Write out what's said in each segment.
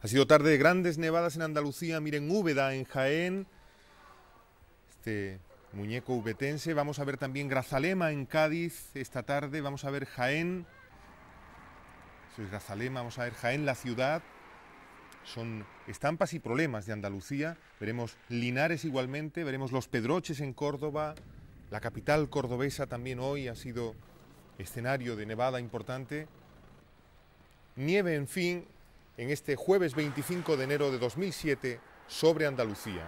Ha sido tarde de grandes nevadas en Andalucía, miren Úbeda, en Jaén, este muñeco ubetense. Vamos a ver también Grazalema en Cádiz esta tarde, vamos a ver Jaén, eso es Grazalema, vamos a ver Jaén, la ciudad. Son estampas y problemas de Andalucía. Veremos Linares igualmente, veremos los Pedroches en Córdoba. La capital cordobesa también hoy ha sido escenario de nevada importante. Nieve, en fin, en este jueves 25 de enero de 2007 sobre Andalucía.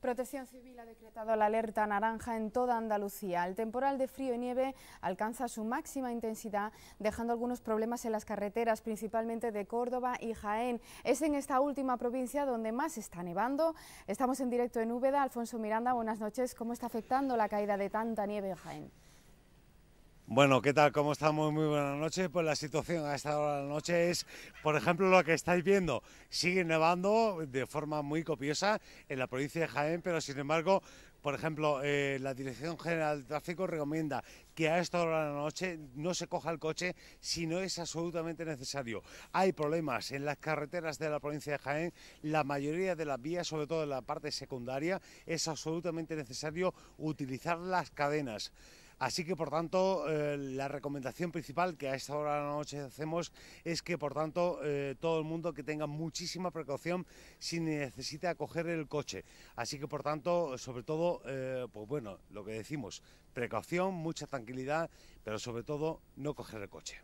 Protección Civil ha decretado la alerta naranja en toda Andalucía. El temporal de frío y nieve alcanza su máxima intensidad, dejando algunos problemas en las carreteras, principalmente de Córdoba y Jaén. Es en esta última provincia donde más está nevando. Estamos en directo en Úbeda. Alfonso Miranda, buenas noches. ¿Cómo está afectando la caída de tanta nieve en Jaén? Bueno, ¿qué tal? ¿Cómo estamos? Muy buenas noches. Pues la situación a esta hora de la noche es, por ejemplo, lo que estáis viendo. Sigue nevando de forma muy copiosa en la provincia de Jaén, pero sin embargo, por ejemplo, eh, la Dirección General de Tráfico recomienda que a esta hora de la noche no se coja el coche si no es absolutamente necesario. Hay problemas en las carreteras de la provincia de Jaén, la mayoría de las vías, sobre todo en la parte secundaria, es absolutamente necesario utilizar las cadenas. Así que, por tanto, eh, la recomendación principal que a esta hora de la noche hacemos es que, por tanto, eh, todo el mundo que tenga muchísima precaución si necesita coger el coche. Así que, por tanto, sobre todo, eh, pues bueno, lo que decimos, precaución, mucha tranquilidad, pero sobre todo, no coger el coche.